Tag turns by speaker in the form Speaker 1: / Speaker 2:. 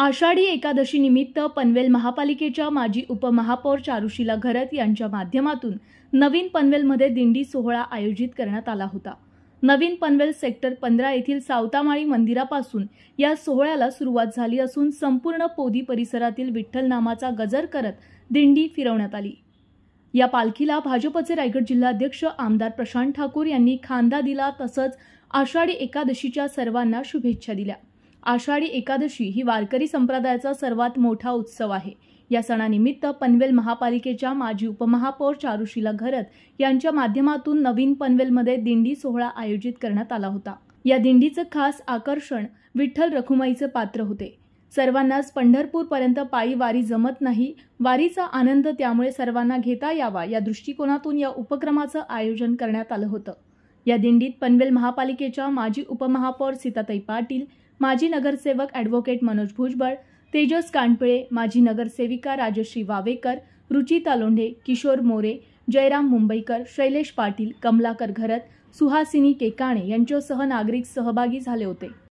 Speaker 1: आषाढी एकादशी निमित्त पनवेल महापालिकेच्या माजी उपमहापौर चारुशिला घरत यांच्या माध्यमातून नवीन पनवेलमध्ये दिंडी सोहळा आयोजित करण्यात आला होता नवीन पनवेल सेक्टर पंधरा येथील सावतामाळी मंदिरापासून या सोहळ्याला सुरुवात झाली असून संपूर्ण पोदी परिसरातील विठ्ठल नामाचा गजर करत दिंडी फिरवण्यात आली या पालखीला भाजपचे रायगड जिल्हाध्यक्ष आमदार प्रशांत ठाकूर यांनी खांदा दिला तसंच आषाढी एकादशीच्या सर्वांना शुभेच्छा दिल्या आषाढी एकादशी ही वारकरी संप्रदायाचा सर्वात मोठा उत्सव आहे या सणानिमित्त पनवेल महापालिकेच्या माजी उपमहापौर चारुशिला घरत यांच्या माध्यमातून नवीन पनवेलमध्ये दिंडी सोहळा आयोजित करण्यात आला होता या दिंडीचं खास आकर्षण विठ्ठल रखुमाईचं पात्र होते सर्वांनाच पंढरपूरपर्यंत पायी वारी जमत नाही वारीचा आनंद त्यामुळे सर्वांना घेता यावा या दृष्टिकोनातून या उपक्रमाचं आयोजन करण्यात आलं होतं या दिंडीत पनवेल महापालिकेच्या माजी उपमहापौर सीताताई पाटील माजी नगरसेवक ॲडव्होकेट मनोज भुजबळ तेजस कानपिळे माजी नगरसेविका राजश्री वावेकर रुचिता लोंढे किशोर मोरे जयराम मुंबईकर शैलेश पाटील कमलाकर घरत सुहासिनी केकाणे यांच्यासह नागरिक सहभागी झाले होते